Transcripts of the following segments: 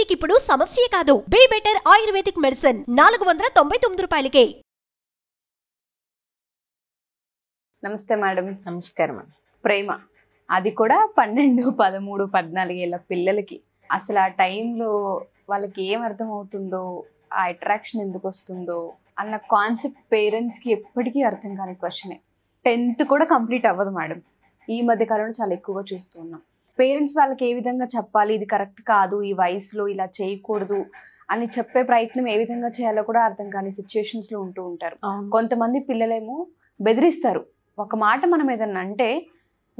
ఇంటికి ఇప్పుడు సమస్య కాదు బీ బెటర్ ఆయుర్వేదిక్ మెడిసిన్ నాలుగు వందల తొంభై తొమ్మిది రూపాయలకే నమస్తే మేడం నమస్కారం ప్రేమ అది కూడా పన్నెండు పదమూడు పద్నాలుగేళ్ళ పిల్లలకి అసలు ఆ టైంలో వాళ్ళకి ఏం అర్థం అవుతుందో ఆ అట్రాక్షన్ ఎందుకు వస్తుందో అన్న కాన్సెప్ట్ పేరెంట్స్కి ఎప్పటికీ అర్థం కాని క్వశ్చనే టెన్త్ కూడా కంప్లీట్ అవ్వదు మేడం ఈ మధ్య కాలంలో చాలా ఎక్కువగా చూస్తున్నాం పేరెంట్స్ వాళ్ళకి ఏ విధంగా చెప్పాలి ఇది కరెక్ట్ కాదు ఈ వయసులో ఇలా చేయకూడదు అని చెప్పే ప్రయత్నం ఏ విధంగా చేయాలో కూడా అర్థం కాని లో ఉంటూ ఉంటారు కొంతమంది పిల్లలేమో బెదిరిస్తారు ఒక మాట మనం ఏదన్నా అంటే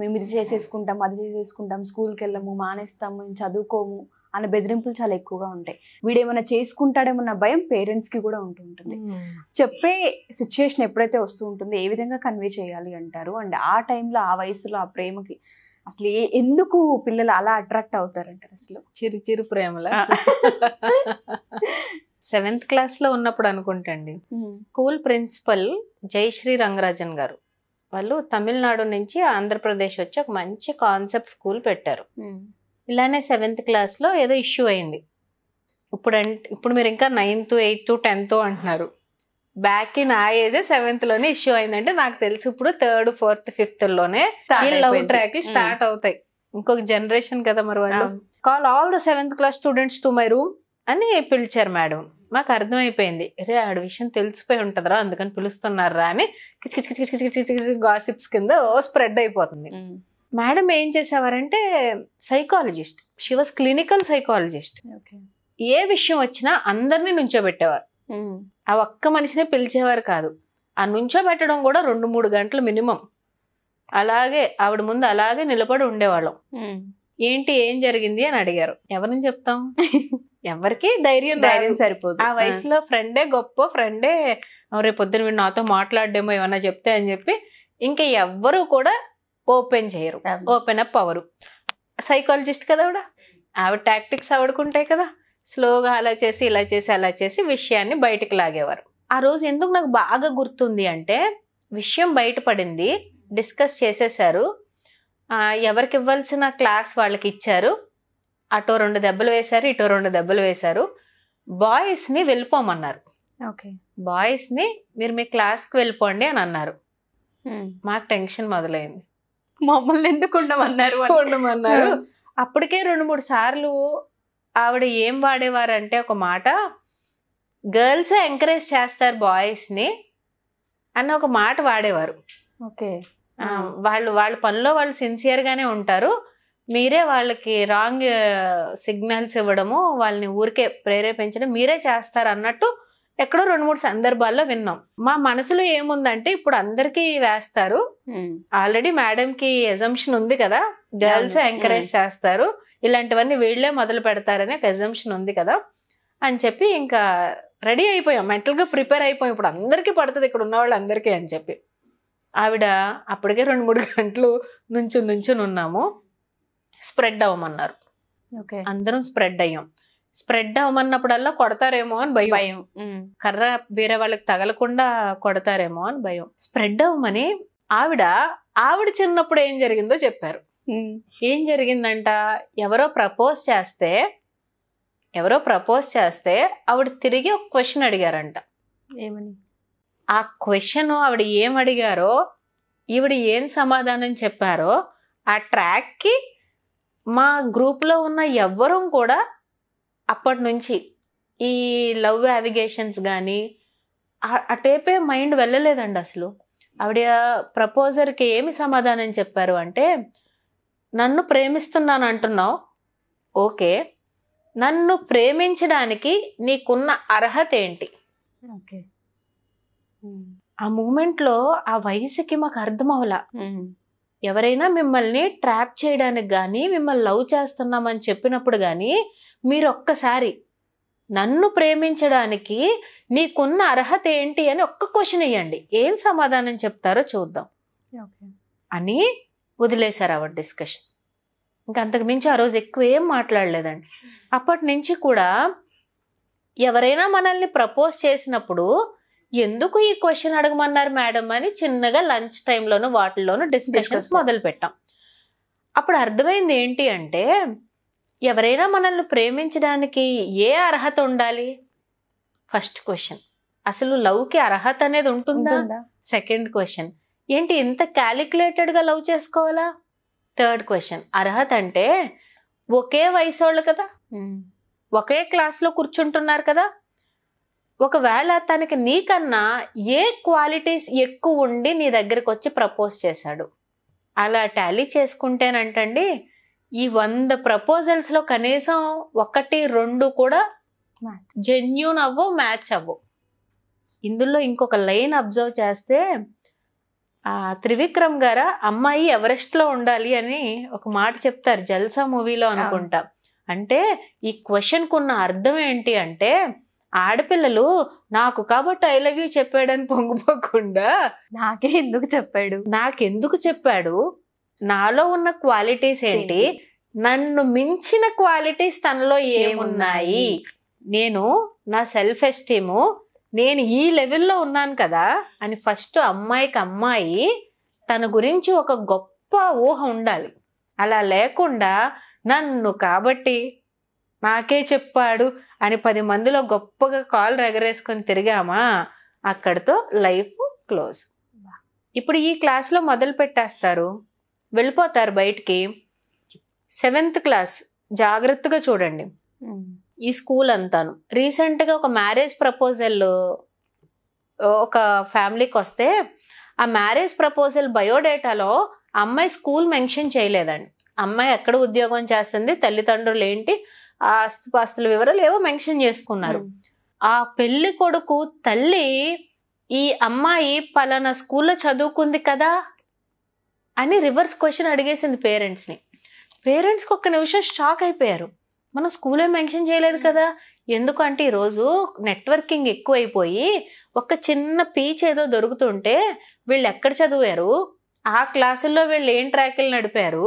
మేము ఇది చేసేసుకుంటాం అది చేసేసుకుంటాం స్కూల్కి వెళ్ళము మానేస్తాము మేము చదువుకోము అన్న బెదిరింపులు చాలా ఎక్కువగా ఉంటాయి వీడేమైనా చేసుకుంటాడేమో నా భయం పేరెంట్స్కి కూడా ఉంటుంటుంది చెప్పే సిచ్యుయేషన్ ఎప్పుడైతే వస్తూ ఉంటుందో ఏ విధంగా కన్వే చేయాలి అంటారు అండ్ ఆ టైంలో ఆ వయసులో ఆ ప్రేమకి అసలు ఎందుకు పిల్లలు అలా అట్రాక్ట్ అవుతారంటారు అసలు చిరు చిరు ప్రేమల సెవెంత్ క్లాస్ లో ఉన్నప్పుడు అనుకుంటండి స్కూల్ ప్రిన్సిపల్ జయశ్రీ రంగరాజన్ గారు వాళ్ళు తమిళనాడు నుంచి ఆంధ్రప్రదేశ్ వచ్చి ఒక మంచి కాన్సెప్ట్ స్కూల్ పెట్టారు ఇలానే సెవెంత్ క్లాస్ లో ఏదో ఇష్యూ అయింది ఇప్పుడు అంటే ఇప్పుడు మీరు ఇంకా నైన్త్ ఎయిత్ టెన్త్ అంటున్నారు బ్యాక్ ఇన్ ఆ ఏజ్ సెవెంత్ లోనే ఇష్యూ అయిందంటే నాకు తెలిసి ఇప్పుడు థర్డ్ ఫోర్త్ ఫిఫ్త్ లోనే లవ్ ట్రాక్ స్టార్ట్ అవుతాయి ఇంకొక జనరేషన్ కదా మరి వాళ్ళు call all the seventh class students to my room అని పిలిచారు మేడం మాకు అర్థమైపోయింది రే ఆడ విషయం తెలిసిపోయి ఉంటుందిరా అందుకని పిలుస్తున్నారు రా అని గాసిప్స్ కింద స్ప్రెడ్ అయిపోతుంది మేడం ఏం చేసేవారంటే సైకాలజిస్ట్ షీ క్లినికల్ సైకాలజిస్ట్ ఏ విషయం వచ్చినా అందరినీ నుంచోబెట్టేవారు ఆ ఒక్క మనిషినే పిలిచేవారు కాదు ఆ నుంచో పెట్టడం కూడా రెండు మూడు గంటలు మినిమం అలాగే ఆవిడ ముందు అలాగే నిలబడి ఉండేవాళ్ళం ఏంటి ఏం జరిగింది అని అడిగారు ఎవరిని చెప్తాం ఎవరికి ధైర్యం ధైర్యం సరిపోదు ఆ వయసులో ఫ్రెండే గొప్ప ఫ్రెండే రేపు పొద్దున వీడు నాతో మాట్లాడేమో ఏమన్నా చెప్తే అని చెప్పి ఇంకా ఎవ్వరూ కూడా ఓపెన్ చేయరు ఓపెన్ అప్ అవరు సైకాలజిస్ట్ కదా ఆవిడ ఆవిడ టాక్టిక్స్ ఆవిడకుంటాయి కదా స్లోగా అలా చేసి ఇలా చేసి అలా చేసి విషయాన్ని బయటకు లాగేవారు ఆ రోజు ఎందుకు నాకు బాగా గుర్తుంది అంటే విషయం బయటపడింది డిస్కస్ చేసేసారు ఎవరికి ఇవ్వాల్సిన క్లాస్ వాళ్ళకి ఇచ్చారు అటో రెండు దెబ్బలు వేశారు ఇటో రెండు దెబ్బలు వేశారు బాయ్స్ని వెళ్ళిపోమన్నారు ఓకే బాయ్స్ని మీరు మీ క్లాస్కి వెళ్ళిపోండి అని అన్నారు మాకు టెన్షన్ మొదలైంది మమ్మల్ని ఎందుకు ఉండమన్నారు ఉండమన్నారు అప్పటికే రెండు మూడు సార్లు ఆవిడ ఏం వాడేవారంటే ఒక మాట గర్ల్స్ ఎంకరేజ్ చేస్తారు బాయ్స్ని అన్న ఒక మాట వాడేవారు ఓకే వాళ్ళు వాళ్ళ పనిలో వాళ్ళు సిన్సియర్గానే ఉంటారు మీరే వాళ్ళకి రాంగ్ సిగ్నల్స్ ఇవ్వడము వాళ్ళని ఊరికే ప్రేరేపించడం మీరే చేస్తారు అన్నట్టు ఎక్కడో రెండు మూడు సందర్భాల్లో విన్నాం మా మనసులో ఏముందంటే ఇప్పుడు అందరికీ వేస్తారు ఆల్రెడీ మేడం కి ఎజంప్షన్ ఉంది కదా గర్ల్స్ ఎంకరేజ్ చేస్తారు ఇలాంటివన్నీ వీళ్ళే మొదలు పెడతారనే ఒక ఎజంప్షన్ ఉంది కదా అని చెప్పి ఇంకా రెడీ అయిపోయాం మెంటల్గా ప్రిపేర్ అయిపోయాం ఇప్పుడు అందరికీ పడుతుంది ఇక్కడ ఉన్న వాళ్ళందరికీ అని చెప్పి ఆవిడ అప్పటికే రెండు మూడు గంటలు నుంచు నుంచుని ఉన్నాము స్ప్రెడ్ అవ్వమన్నారు అందరం స్ప్రెడ్ అయ్యాం స్ప్రెడ్ అవ్వమన్నప్పుడల్లా కొడతారేమో అని భయం భయం కర్ర వేరే వాళ్ళకి తగలకుండా కొడతారేమో అని భయం స్ప్రెడ్ అవ్వమని ఆవిడ ఆవిడ చిన్నప్పుడు ఏం జరిగిందో చెప్పారు ఏం జరిగిందంట ఎవరో ప్రపోజ్ చేస్తే ఎవరో ప్రపోజ్ చేస్తే ఆవిడ తిరిగి ఒక క్వశ్చన్ అడిగారంట ఏమని ఆ క్వశ్చన్ ఆవిడ ఏం అడిగారో ఈవిడ ఏం సమాధానం చెప్పారో ఆ ట్రాక్కి మా గ్రూప్లో ఉన్న ఎవ్వరూ కూడా అప్పటి నుంచి ఈ లవ్ యావిగేషన్స్ కానీ ఆ మైండ్ వెళ్ళలేదండి అసలు ఆవిడ ప్రపోజర్కి ఏమి సమాధానం చెప్పారు అంటే నన్ను ప్రేమిస్తున్నాను అంటున్నావు ఓకే నన్ను ప్రేమించడానికి నీకున్న అర్హత ఏంటి ఓకే ఆ మూమెంట్లో ఆ వయసుకి మాకు అర్థం అవలా ఎవరైనా మిమ్మల్ని ట్రాప్ చేయడానికి కానీ మిమ్మల్ని లవ్ చేస్తున్నామని చెప్పినప్పుడు కానీ మీరు ఒక్కసారి నన్ను ప్రేమించడానికి నీకున్న అర్హత ఏంటి అని ఒక్క క్వశ్చన్ ఇవ్వండి ఏం సమాధానం చెప్తారో చూద్దాం అని వదిలేశారు ఆవిడ డిస్కషన్ ఇంకా అంతకు మించి ఆ రోజు ఎక్కువ ఏం మాట్లాడలేదండి అప్పటి నుంచి కూడా ఎవరైనా మనల్ని ప్రపోజ్ చేసినప్పుడు ఎందుకు ఈ క్వశ్చన్ అడగమన్నారు మేడం అని చిన్నగా లంచ్ టైంలోను వాటిల్లోనూ డిస్కషన్స్ మొదలు పెట్టాం అప్పుడు అర్థమైంది ఏంటి అంటే ఎవరైనా మనల్ని ప్రేమించడానికి ఏ అర్హత ఉండాలి ఫస్ట్ క్వశ్చన్ అసలు లవ్కి అర్హత అనేది ఉంటుందా సెకండ్ క్వశ్చన్ ఏంటి ఇంత క్యాలిక్యులేటెడ్గా లవ్ చేసుకోవాలా థర్డ్ క్వశ్చన్ అర్హత అంటే ఒకే వయసు వాళ్ళు కదా ఒకే క్లాస్లో కూర్చుంటున్నారు కదా ఒకవేళ తనకి నీకన్నా ఏ క్వాలిటీస్ ఎక్కువ ఉండి నీ దగ్గరికి వచ్చి ప్రపోజ్ చేశాడు అలా టాలీ చేసుకుంటేనంటండి ఈ వంద ప్రపోజల్స్లో కనీసం ఒకటి రెండు కూడా జెన్యున్ అవ్వు మ్యాచ్ అవ్వు ఇందులో ఇంకొక లైన్ అబ్జర్వ్ చేస్తే త్రివిక్రమ్ గారు అమ్మాయి ఎవరెస్ట్లో ఉండాలి అని ఒక మాట చెప్తారు జల్సా మూవీలో అనుకుంటా అంటే ఈ క్వశ్చన్కున్న అర్థం ఏంటి అంటే ఆడపిల్లలు నాకు కాబట్టి ఐ లవ్ యూ చెప్పాడని పొంగిపోకుండా నాకే ఎందుకు చెప్పాడు నాకెందుకు చెప్పాడు నాలో ఉన్న క్వాలిటీస్ ఏంటి నన్ను మించిన క్వాలిటీస్ తనలో ఏమున్నాయి నేను నా సెల్ఫ్ ఎస్టీమ్ నేను ఈ లెవెల్లో ఉన్నాను కదా అని ఫస్ట్ అమ్మాయికి అమ్మాయి తన గురించి ఒక గొప్ప ఊహ ఉండాలి అలా లేకుండా నన్ను కాబట్టి నాకే చెప్పాడు అని పది మందిలో గొప్పగా కాల్ రెగరేసుకొని తిరిగామా అక్కడితో లైఫ్ క్లోజ్ ఇప్పుడు ఈ క్లాస్లో మొదలు పెట్టేస్తారు వెళ్ళిపోతారు బయటికి సెవెంత్ క్లాస్ జాగ్రత్తగా చూడండి ఈ స్కూల్ అంతాను రీసెంట్గా ఒక మ్యారేజ్ ప్రపోజల్ ఒక ఫ్యామిలీకి వస్తే ఆ మ్యారేజ్ ప్రపోజల్ బయోడేటాలో అమ్మాయి స్కూల్ మెన్షన్ చేయలేదండి అమ్మాయి ఎక్కడ ఉద్యోగం చేస్తుంది తల్లిదండ్రులు ఏంటి ఆస్తుపాస్తుల వివరాలు ఏవో మెన్షన్ చేసుకున్నారు ఆ పెళ్లి కొడుకు తల్లి ఈ అమ్మాయి పలానా స్కూల్లో చదువుకుంది కదా అని రివర్స్ క్వశ్చన్ అడిగేసింది పేరెంట్స్ని పేరెంట్స్కి ఒక్క నిమిషం షాక్ అయిపోయారు మనం స్కూలే మెన్షన్ చేయలేదు కదా ఎందుకంటే ఈరోజు నెట్వర్కింగ్ ఎక్కువైపోయి ఒక చిన్న పీచ్ ఏదో దొరుకుతుంటే వీళ్ళు ఎక్కడ చదివారు ఆ క్లాసుల్లో వీళ్ళు ఏం ట్రాక్లు నడిపారు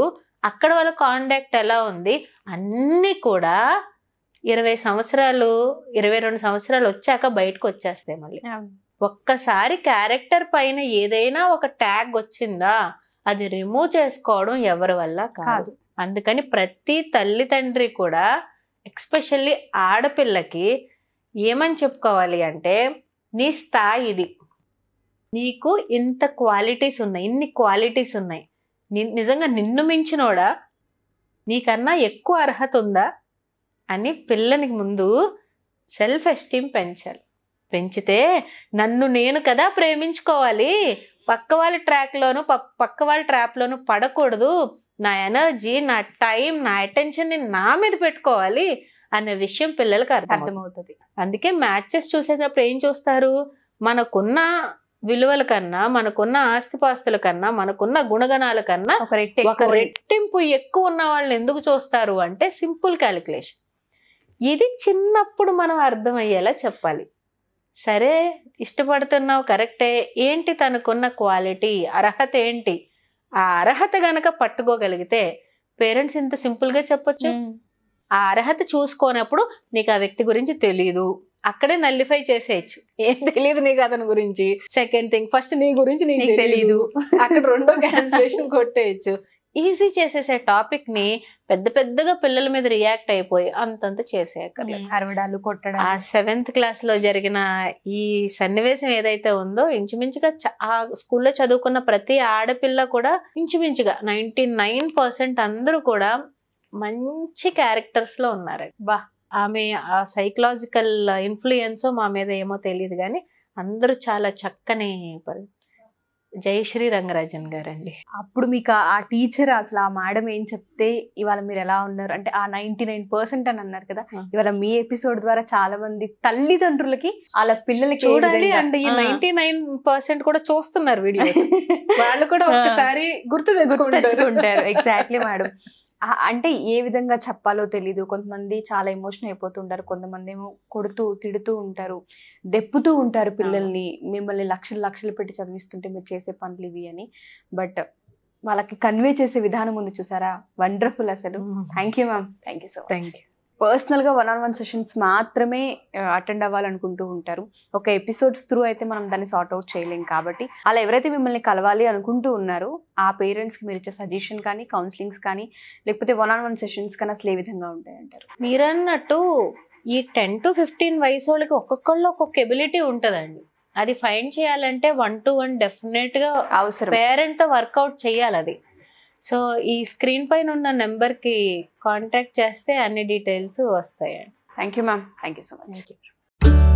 అక్కడ వాళ్ళ కాంటాక్ట్ ఎలా ఉంది అన్నీ కూడా ఇరవై సంవత్సరాలు ఇరవై రెండు సంవత్సరాలు వచ్చాక బయటకు వచ్చేస్తాయి మళ్ళీ ఒక్కసారి క్యారెక్టర్ పైన ఏదైనా ఒక ట్యాగ్ వచ్చిందా అది రిమూవ్ చేసుకోవడం ఎవరి వల్ల కాదు అందుకని ప్రతి తల్లి తండ్రి కూడా ఎక్స్పెషల్లీ ఆడపిల్లకి ఏమని చెప్పుకోవాలి అంటే నీ స్థాయి ఇది నీకు ఇంత క్వాలిటీస్ ఉన్నాయి ఇన్ని క్వాలిటీస్ ఉన్నాయి నిజంగా నిన్ను మించినోడా నీకన్నా ఎక్కువ అర్హత ఉందా అని పిల్లనికి ముందు సెల్ఫ్ ఎస్టీమ్ పెంచాలి పెంచితే నన్ను నేను కదా ప్రేమించుకోవాలి పక్క వాళ్ళ ట్రాక్లోను పక్క వాళ్ళ ట్రాప్లోను పడకూడదు నా ఎనర్జీ నా టైం నా అటెన్షన్ని నా మీద పెట్టుకోవాలి అనే విషయం పిల్లలకు అర్థమవుతుంది అందుకే మ్యాచెస్ చూసేటప్పుడు ఏం చూస్తారు మనకున్న విలువల కన్నా మనకున్న ఆస్తిపాస్తుల కన్నా మనకున్న గుణగణాల కన్నా ఒక రెట్టింపు ఎక్కువ ఉన్న వాళ్ళని ఎందుకు చూస్తారు అంటే సింపుల్ క్యాలిక్యులేషన్ ఇది చిన్నప్పుడు మనం అర్థమయ్యేలా చెప్పాలి సరే ఇష్టపడుతున్నావు కరెక్టే ఏంటి తనకున్న క్వాలిటీ అర్హత ఏంటి ఆ అర్హత గనక పట్టుకోగలిగితే పేరెంట్స్ ఇంత సింపుల్గా చెప్పొచ్చు ఆ అర్హత చూసుకోనప్పుడు నీకు ఆ వ్యక్తి గురించి తెలీదు అక్కడే నల్లిఫై చేసేయచ్చు ఏం తెలియదు నీకు అతని గురించి సెకండ్ థింగ్ ఫస్ట్ నీ గురించి నీకు తెలియదు అక్కడ రెండో క్యాన్సిలేషన్ కొట్టేయచ్చు ఈజీ చేసేసే టాపిక్ ని పెద్ద పెద్దగా పిల్లల మీద రియాక్ట్ అయిపోయి అంతంత చేసేయక్కర్లేదు కొట్టడం ఆ సెవెంత్ క్లాస్ లో జరిగిన ఈ సన్నివేశం ఏదైతే ఉందో ఇంచుమించుగా ఆ స్కూల్లో చదువుకున్న ప్రతి ఆడపిల్ల కూడా ఇంచుమించుగా నైన్టీ నైన్ పర్సెంట్ అందరూ కూడా మంచి క్యారెక్టర్స్ లో ఉన్నారు బా ఆమె ఆ సైకలాజికల్ ఇన్ఫ్లుయెన్స్ మా మీద ఏమో తెలియదు కానీ అందరూ చాలా చక్కని జయశ్రీ రంగరాజన్ గారండి అప్పుడు మీకు ఆ టీచర్ అసలు ఆ మేడం ఏం చెప్తే ఇవాళ మీరు ఎలా ఉన్నారు అంటే ఆ నైన్టీ నైన్ పర్సెంట్ అని అన్నారు కదా ఇవాళ మీ ఎపిసోడ్ ద్వారా చాలా మంది తల్లిదండ్రులకి వాళ్ళ పిల్లలకి చూడాలి అండ్ ఈ నైన్టీ నైన్ పర్సెంట్ కూడా చూస్తున్నారు వీడియోస్ వాళ్ళు కూడా ఒకసారి గుర్తు తెచ్చుకుంటారు ఎగ్జాక్ట్లీ మేడం అంటే ఏ విధంగా చెప్పాలో తెలీదు కొంతమంది చాలా ఎమోషన్ అయిపోతుంటారు కొంతమంది ఏమో కొడుతూ తిడుతూ ఉంటారు దెప్పుతూ ఉంటారు పిల్లల్ని మిమ్మల్ని లక్షలు లక్షలు పెట్టి చదివిస్తుంటే మీరు చేసే పనులు ఇవి అని బట్ వాళ్ళకి కన్వే చేసే విధానం ఉంది చూసారా వండర్ఫుల్ అసలు thank you ma'am thank you so thank you పర్సనల్గా వన్ ఆన్ వన్ సెషన్స్ మాత్రమే అటెండ్ అవ్వాలనుకుంటూ ఉంటారు ఒక ఎపిసోడ్స్ త్రూ అయితే మనం దాన్ని సార్ట్అవుట్ చేయలేం కాబట్టి అలా ఎవరైతే మిమ్మల్ని కలవాలి అనుకుంటూ ఉన్నారో ఆ పేరెంట్స్కి మీరు ఇచ్చే సజెషన్ కానీ కౌన్సిలింగ్స్ కానీ లేకపోతే వన్ ఆన్ వన్ సెషన్స్ కానీ అసలు ఏ విధంగా ఉంటాయంటారు అన్నట్టు ఈ టెన్ టు ఫిఫ్టీన్ వయసు వాళ్ళకి ఒక్కొక్కళ్ళు ఒక్కొక్క ఎబిలిటీ ఉంటుందండి అది ఫైండ్ చేయాలంటే వన్ టు వన్ డెఫినెట్గా అవసరం పేరెంట్తో వర్కౌట్ చేయాలి అది సో ఈ స్క్రీన్ పైన ఉన్న నెంబర్కి కాంటాక్ట్ చేస్తే అన్ని డీటెయిల్స్ వస్తాయండి thank you ma'am thank you so much